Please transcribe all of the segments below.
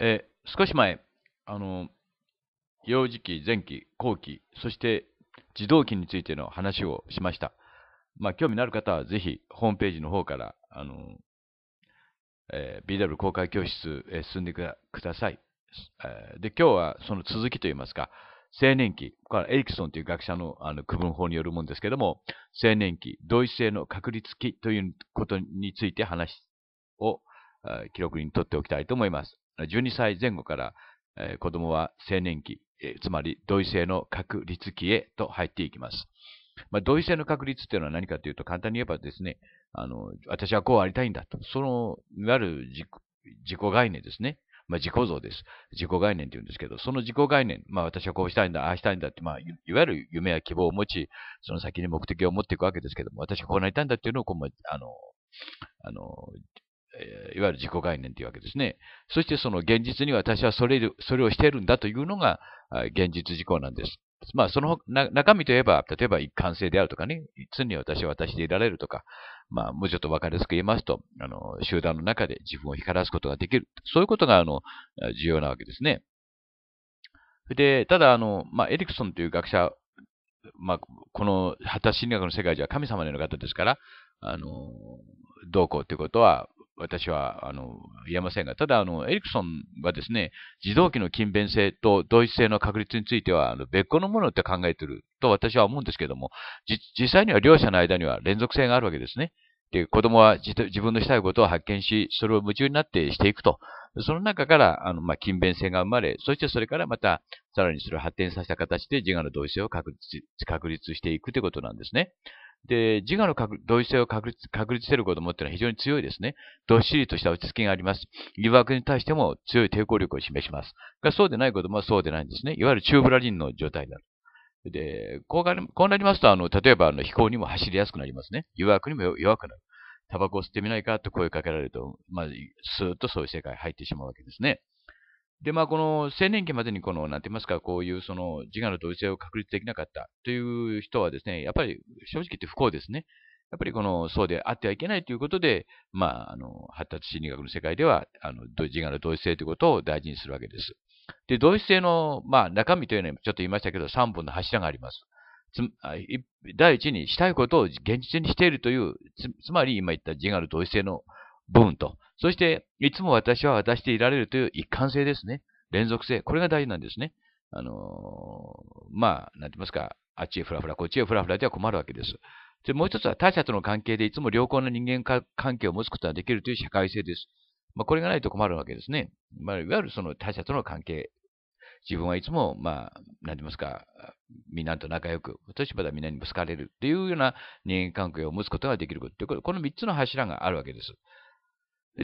え少し前、あの、幼児期、前期、後期、そして児童期についての話をしました。まあ、興味のある方はぜひ、ホームページの方から、あの、えー、BW 公開教室へ進んでください。えで、今日はその続きといいますか、青年期、これエリクソンという学者のあの区分法によるものですけども、青年期、同一性の確率期ということについて話を、記録にとっておきたいと思います。12歳前後から、えー、子供は青年期、えー、つまり同意性の確立期へと入っていきます。まあ、同意性の確率っていうのは何かというと、簡単に言えばですね、あの、私はこうありたいんだと。その、いわゆる自自己概念ですね。まあ、自己像です。自己概念って言うんですけど、その自己概念、まあ、私はこうしたいんだ、ああしたいんだって、まあ、いわゆる夢や希望を持ち、その先に目的を持っていくわけですけども、私はこうなりたいんだっていうのを、こう、あの、あの、えいわゆる自己概念というわけですね。そしてその現実に私はそれそれをしているんだというのが現実事項なんです。まあ、その中身といえば、例えば一貫性であるとかね、常に私は私でいられるとか、まあ、もうちょっと分かりやすく言いますと、あの、集団の中で自分を光らすことができる。そういうことが、あの、重要なわけですね。で、ただ、あの、まあ、エリクソンという学者、まあ、この発達心理学の世界では神様のような方ですから、あの、どうこうということは、私はあの言えませんが、ただあの、エリクソンはですね、自動機の勤勉性と同一性の確率についてはあの別個のものって考えてると私は思うんですけども、実際には両者の間には連続性があるわけですね。で、子供は自分のしたいことを発見し、それを夢中になってしていくと。その中から、あの、まあ、勤勉性が生まれ、そしてそれからまた、さらにそれを発展させた形で自我の同意性を確立していくということなんですね。で、自我の同一性を確立せる子供っていうのは非常に強いですね。どっしりとした落ち着きがあります。誘惑に対しても強い抵抗力を示します。がそうでない子供はそうでないんですね。いわゆるチューブラリンの状態だと。で、こうこうなりますと、あの、例えば、あの、飛行にも走りやすくなりますね。誘惑にも弱くなる。タバコを吸ってみないかと声かけられると、まあ、スーッとそういう世界に入ってしまうわけですね。で、まあ、この青年期までにこの、なんて言いますか、こういうその自我の同一性を確立できなかったという人はですね、やっぱり正直言って不幸ですね。やっぱりこの、そうであってはいけないということで、まあ、あの、発達心理学の世界では、あの、自我の同一性ということを大事にするわけです。で、同一性の、まあ、中身というのはちょっと言いましたけど、3本の柱があります。第一にしたいことを現実にしているという、つまり今言った自我の同一性のボーンと。そして、いつも私は私でいられるという一貫性ですね。連続性。これが大事なんですね。あのー、まあ、なんて言いますか、あっちへふらふら、こっちへふらふらでは困るわけです。で、もう一つは他者との関係でいつも良好な人間関係を持つことができるという社会性です。まあ、これがないと困るわけですね。まあ、いわゆるその他者との関係。自分はいつも、まあ、なんて言いますか、みんなと仲良く、私まだみんなにぶつかれるというような人間関係を持つことができること。この三つの柱があるわけです。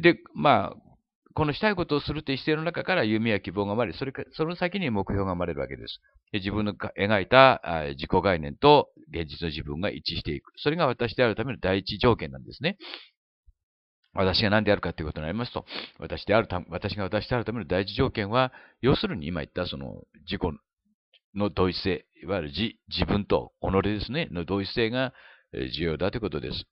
で、まあ、このしたいことをするという姿勢の中から夢や希望が生まれ、それか、その先に目標が生まれるわけです。自分の描いた自己概念と現実の自分が一致していく。それが私であるための第一条件なんですね。私が何であるかということになりますと、私であるた、私が私であるための第一条件は、要するに今言ったその自己の同一性、いわゆる自、自分と己ですね、の同一性が重要だということです。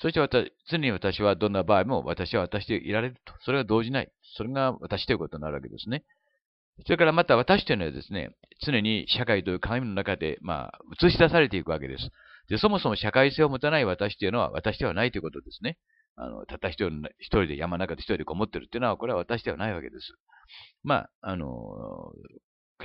そして常に私はどんな場合も私は私でいられると。それが動じない。それが私ということになるわけですね。それからまた私というのはですね、常に社会という鏡の中で、まあ、映し出されていくわけです。で、そもそも社会性を持たない私というのは私ではないということですね。あの、たった一人一人で山の中で一人でこもってるっていうのは、これは私ではないわけです。まあ、あの、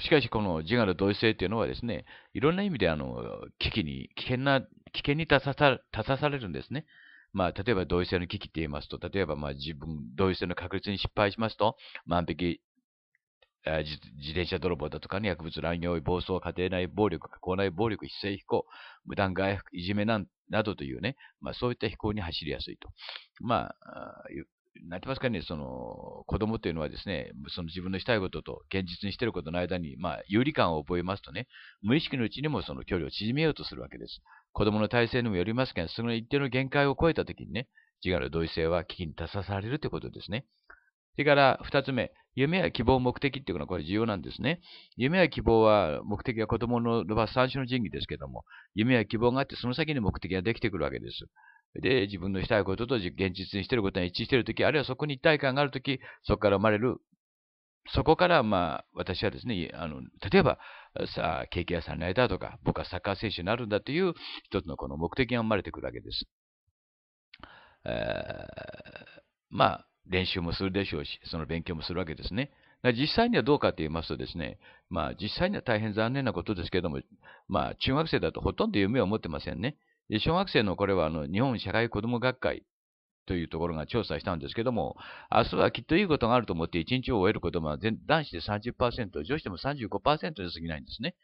しかし、この自我の同一性というのはですね、いろんな意味であの危機に、危険な、危険に立たされるんですね。まあ、例えば同一性の危機って言いますと、例えばまあ自分、同一性の確率に失敗しますと、万引き、自転車泥棒だとかね、薬物乱用、暴走、家庭内暴力、校内暴力、非正飛行、無断外いじめななどというね、まあ、そういった飛行に走りやすいと。まあ、なんてますかね、その、子供というのはですね、その自分のしたいことと現実にしていることの間に、まあ、有利感を覚えますとね、無意識のうちにもその距離を縮めようとするわけです。子供の体制にもよりますけど、その一定の限界を超えたときにね、自我の同意性は危機に立たされるということですね。それから二つ目、夢や希望、目的っていうのはこれ重要なんですね。夢や希望は、目的は子供の伸ばす三種の神器ですけども、夢や希望があって、その先に目的ができてくるわけです。で、自分のしたいことと現実にしていることが一致しているとき、あるいはそこに一体感があるとき、そこから生まれる、そこから、まあ、私はですね、あの例えば、さあ、ケーキ屋さんになりたいとか、僕はサッカー選手になるんだという一つのこの目的が生まれてくるわけです。えー、まあ、練習もするでしょうし、その勉強もするわけですね。実際にはどうかと言いますとですね、まあ実際には大変残念なことですけども、まあ中学生だとほとんど夢を持ってませんね。小学生のこれはあの日本社会子ども学会というところが調査したんですけども、明日はきっといいことがあると思って一日を終える子どもは男子で30%、女子でも35%に過ぎないんですね。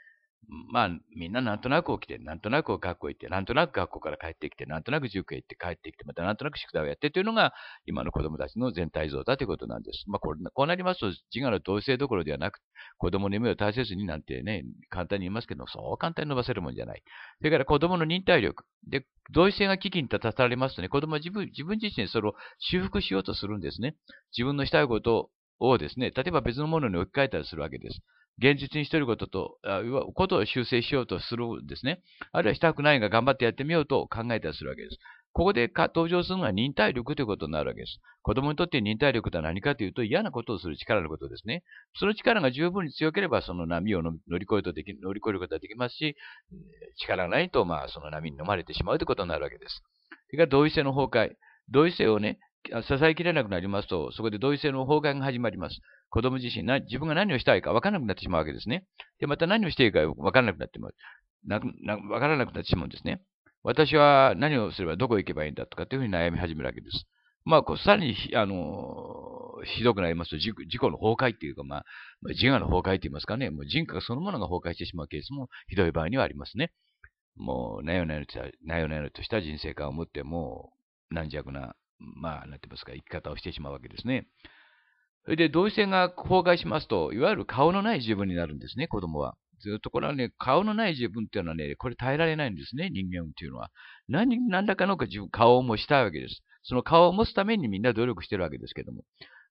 まあ、みんななんとなく起きて、なんとなく学校行って、なんとなく学校から帰ってきて、なんとなく塾へ行って帰ってきて、またなんとなく宿題をやってというのが、今の子供たちの全体像だということなんです。まあ、これこうなりますと、自我の同性どころではなく、子供の夢を大切になんてね、簡単に言いますけど、そう簡単に伸ばせるもんじゃない。それから子供の忍耐力。で、同意性が危機に立たされますとね、子供は自分自分自身それを修復しようとするんですね。自分のしたいことをですね、例えば別のものに置き換えたりするわけです。現実にしていることと、ことを修正しようとするんですね。あるいはしたくないが頑張ってやってみようと考えたりするわけです。ここで登場するのは忍耐力ということになるわけです。子供にとって忍耐力とは何かというと嫌なことをする力のことですね。その力が十分に強ければその波を乗り越えとでき乗り越えることができますし、力がないとまあその波に飲まれてしまうということになるわけです。それから同意性の崩壊。同意性をね、支えきれなくなりますと、そこで同意性の崩壊が始まります。子供自身、自分が何をしたいか分からなくなってしまうわけですね。で、また何をしていいか分からなくなってしまう。なな分からなくなってしまうんですね。私は何をすればどこ行けばいいんだとかっていうふうに悩み始めるわけです。まあ、こうさらに、あの、ひどくなりますと、事故の崩壊っていうか、まあ、自我の崩壊って言いますかね、もう人格そのものが崩壊してしまうケースもひどい場合にはありますね。もう、なよなよとした人生観を持って、もう、軟弱なまあ、なんて言いますか、生き方をしてしまうわけですね。それで、同性が崩壊しますと、いわゆる顔のない自分になるんですね、子供は。ずっとこれはね、顔のない自分っていうのはね、これ耐えられないんですね、人間っていうのは。何、何らかの自分顔をもしたいわけです。その顔を持つためにみんな努力してるわけですけども。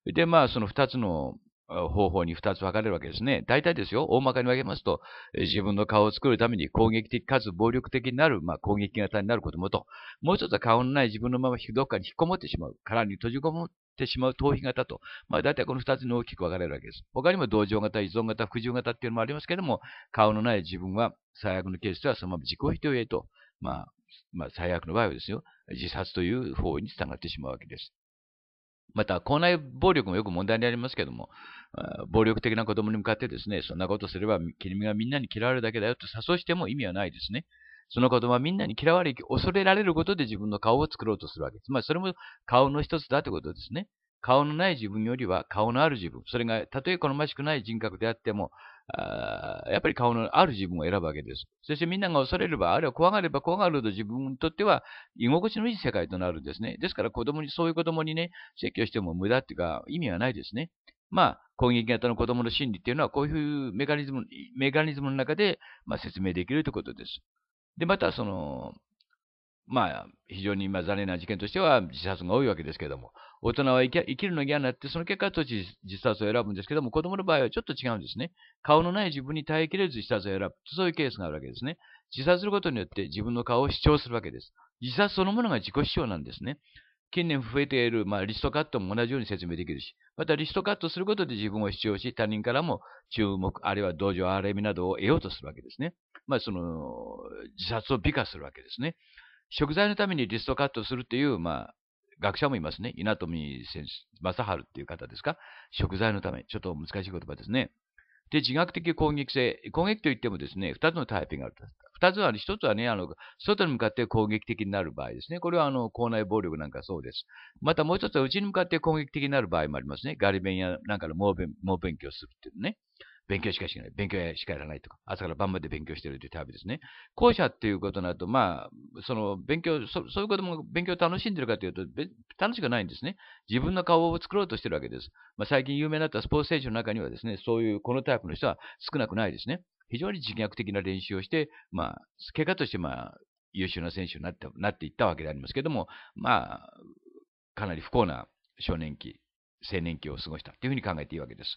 で、まあ、その二つの方法に2つ分かれるわけですね。大体ですよ、大まかに分けますと、自分の顔を作るために攻撃的かつ暴力的になる、まあ、攻撃型になる子供と、もう一つは顔のない自分のままどっかに引きこもってしまう、殻に閉じこもってしまう逃避型と、まあ、大体この2つに大きく分かれるわけです。他にも同情型、依存型、服従型っていうのもありますけども、顔のない自分は最悪のケースではそのまま自己否定へと、まあ、まあ、最悪の場合はですよ、自殺という方につながってしまうわけです。また、校内暴力もよく問題にありますけども、暴力的な子供に向かってですね、そんなことすれば君がみんなに嫌われるだけだよと誘しても意味はないですね。その子供はみんなに嫌われ、恐れられることで自分の顔を作ろうとするわけです。まあ、それも顔の一つだということですね。顔のない自分よりは顔のある自分、それがたとえ好ましくない人格であっても、あやっぱり顔のある自分を選ぶわけです。そしてみんなが恐れれば、あるいは怖がれば怖がるほど自分にとっては居心地のいい世界となるんですね。ですから子供に、そういう子供にね、説教しても無駄っていうか意味はないですね。まあ、攻撃型の子供の心理っていうのはこういうメカニズム、メカニズムの中で、まあ、説明できるということです。で、またその、まあ、非常に残念な事件としては自殺が多いわけですけれども、大人は生きるの嫌になって、その結果、当時自殺を選ぶんですけども、子供の場合はちょっと違うんですね。顔のない自分に耐えきれず自殺を選ぶ。そういうケースがあるわけですね。自殺することによって自分の顔を主張するわけです。自殺そのものが自己主張なんですね。近年増えている、まあ、リストカットも同じように説明できるし、またリストカットすることで自分を主張し、他人からも注目、あるいは同情、あれみなどを得ようとするわけですね。まあ、その、自殺を美化するわけですね。食材のためにリストカットするっていう、まあ、学者もいますね。稲富先生、正治っていう方ですか。食材のため。ちょっと難しい言葉ですね。で、自学的攻撃性。攻撃といってもですね、二つのタイプがある。二つは、ね、一つはね、あの、外に向かって攻撃的になる場合ですね。これは、あの、校内暴力なんかそうです。またもう一つは、内に向かって攻撃的になる場合もありますね。ガリ勉やなんかの猛勉強するっていうね。勉強しかしない。勉強しかやらないとか。朝から晩まで勉強してるというタイプですね。後者っていうことになると、まあ、その勉強そ、そういうことも勉強を楽しんでるかというと、楽しくないんですね。自分の顔を作ろうとしてるわけです。まあ、最近有名になったスポーツ選手の中にはですね、そういうこのタイプの人は少なくないですね。非常に自虐的な練習をして、まあ、結果としてまあ、優秀な選手になってなっていったわけでありますけども、まあ、かなり不幸な少年期、青年期を過ごしたというふうに考えていいわけです。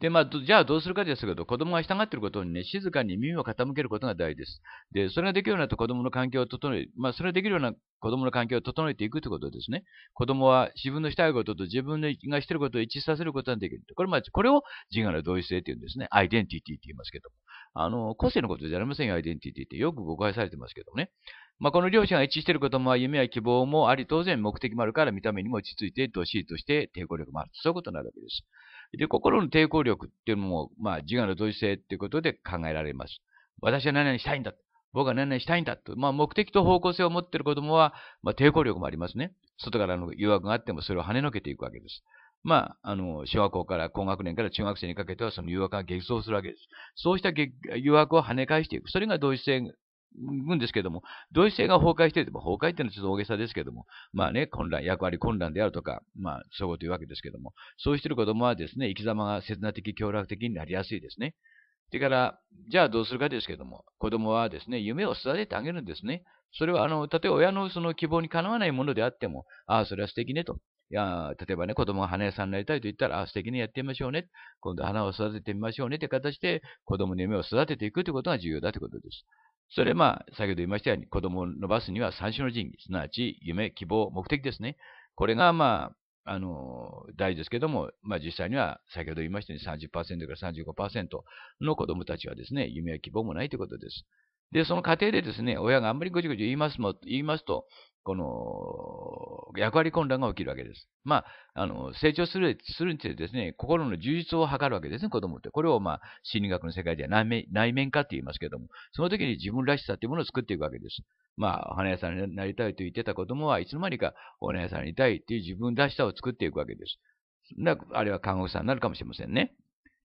で、まあ、じゃあどうするかですけど、子供が従っていることにね、静かに耳を傾けることが大事です。で、それができるようになると子供の環境を整え、まあ、それができるような子供の環境を整えていくということですね。子供は自分のしたいことと自分がしていることを一致させることができる。これ、まあ、これを自我の同一性というんですね。アイデンティティって言いますけどあの、個性のことじゃありませんよ、アイデンティティって。よく誤解されてますけどね。まあ、この両親が一致していることも、夢や希望もあり、当然目的もあるから見た目にも落ち着いて、どしりとして抵抗力もある。そういうことになるわけです。で、心の抵抗力っていうのも、まあ、自我の同一性っていうことで考えられます。私は何々したいんだ。僕は何々したいんだと。まあ、目的と方向性を持っている子供は、まあ、抵抗力もありますね。外からの誘惑があっても、それを跳ねのけていくわけです。まあ、あの、小学校から高学年から中学生にかけては、その誘惑が激増するわけです。そうした誘惑を跳ね返していく。それが同一性うんですけども、同一性が崩壊していれば、崩壊っていうのはちょっと大げさですけども、まあね、混乱、役割混乱であるとか、まあ、そうというわけですけども、そうしている子供はですね、生き様が刹那的、協楽的になりやすいですね。だから、じゃあどうするかですけども、子供はですね、夢を育ててあげるんですね。それは、あの、例えば親のその希望にかなわないものであっても、ああ、それは素敵ねと。いや、例えばね、子供が花屋さんになりたいと言ったら、ああ、素敵にやってみましょうね。今度花を育ててみましょうねって形で、子供の夢を育てていくということが重要だということです。それまあ、先ほど言いましたように、子供を伸ばすには三種の神器、すなわち夢、希望、目的ですね。これがまあ、あの、大事ですけども、まあ実際には、先ほど言いましたように30%から35%の子供たちはですね、夢や希望もないということです。で、その過程でですね、親があんまりぐちぐち言いますも、言いますと、この、役割混乱が起きるわけです。まあ、あの、成長する、するにつれてですね、心の充実を図るわけですね、子供って。これを、まあ、心理学の世界では内面、内面化って言いますけども、その時に自分らしさっていうものを作っていくわけです。まあ、花屋さんになりたいと言ってた子供はいつの間にか、お花屋さんにいたいっていう自分らしさを作っていくわけです。あるいは看護師さんになるかもしれませんね。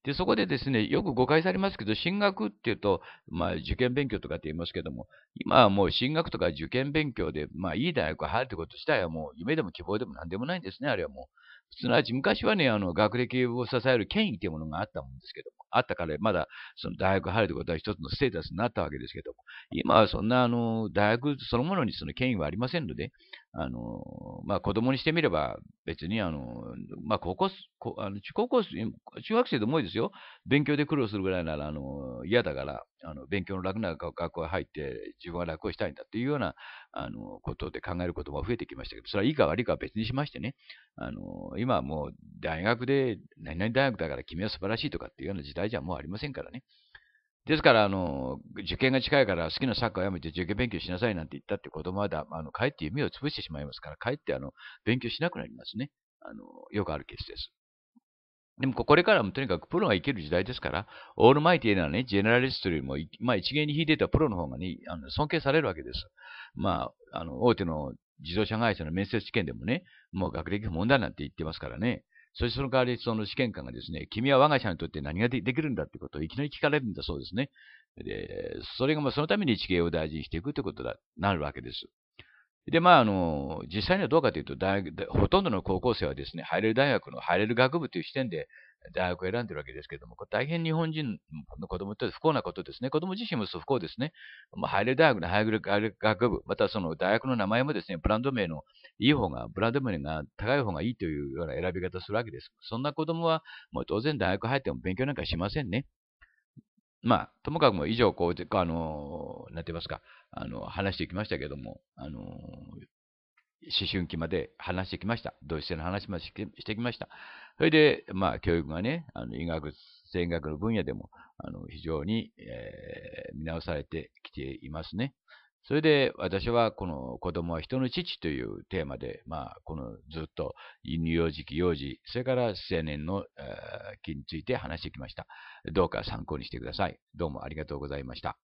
で、そこでですね、よく誤解されますけど、進学っていうと、まあ、受験勉強とかって言いますけども、今はもう進学とか受験勉強で、まあ、いい大学入るってこと自体はもう夢でも希望でも何でもないんですね、あれはもう。すなわち昔はね、あの、学歴を支える権威というものがあったもんですけども、あったから、まだ、その大学入るということは一つのステータスになったわけですけども、今はそんな、あの、大学そのものにその権威はありませんので、あの、まあ、子供にしてみれば、別に、あの、まあ、高校、あの中高校、中学生でもいいですよ。勉強で苦労するぐらいなら、あの、嫌だから、あの、勉強の楽な学校に入って、自分は楽をしたいんだっていうような、あの、ことで考えることも増えてきましたけど、それはいいか悪いかは別にしましてね、あの、今はもう、大学で、何々大学だから君は素晴らしいとかっていうような時代じゃもうありませんからね。ですから、あの、受験が近いから好きなサッカーをやめて受験勉強しなさいなんて言ったって子供はだ、あの、帰って夢を潰してしまいますから、帰ってあの、勉強しなくなりますね。あの、よくあるケースです。でも、これからもとにかくプロが生きる時代ですから、オールマイティーなね、ジェネラリストよりも、まあ一元に引いていたプロの方がね、あの尊敬されるわけです。まあ、あの、大手の自動車会社の面接試験でもね、もう学歴問題なんて言ってますからね。そしてその代わり、その試験官がですね、君は我が社にとって何ができるんだってことをいきなり聞かれるんだそうですね。で、それがまあそのために地形を大事にしていくということだ、なるわけです。で、まあ、あの、実際にはどうかというと、大学ほとんどの高校生はですね、入れる大学の入れる学部という視点で大学を選んでるわけですけども、これ大変日本人の子供にとって不幸なことですね。子供自身も不幸ですね。まあ、ハイレ大学のハイレ学部、またその大学の名前もですね、ブランド名のいい方が、ブランド名が高い方がいいというような選び方するわけです。そんな子供は、もう当然大学入っても勉強なんかしませんね。まあ、ともかくも以上、こう、あの、なんて言いますか、あの、話してきましたけども、あの、思春期まで話してきました。同性の話までしてきました。それで、まあ、教育がね、あの医学、生学の分野でも、あの非常に、えー、見直されてきていますね。それで私はこの子供は人の父というテーマで、まあ、このずっと乳幼児期幼児、それから青年の、えー、期について話してきました。どうか参考にしてください。どうもありがとうございました。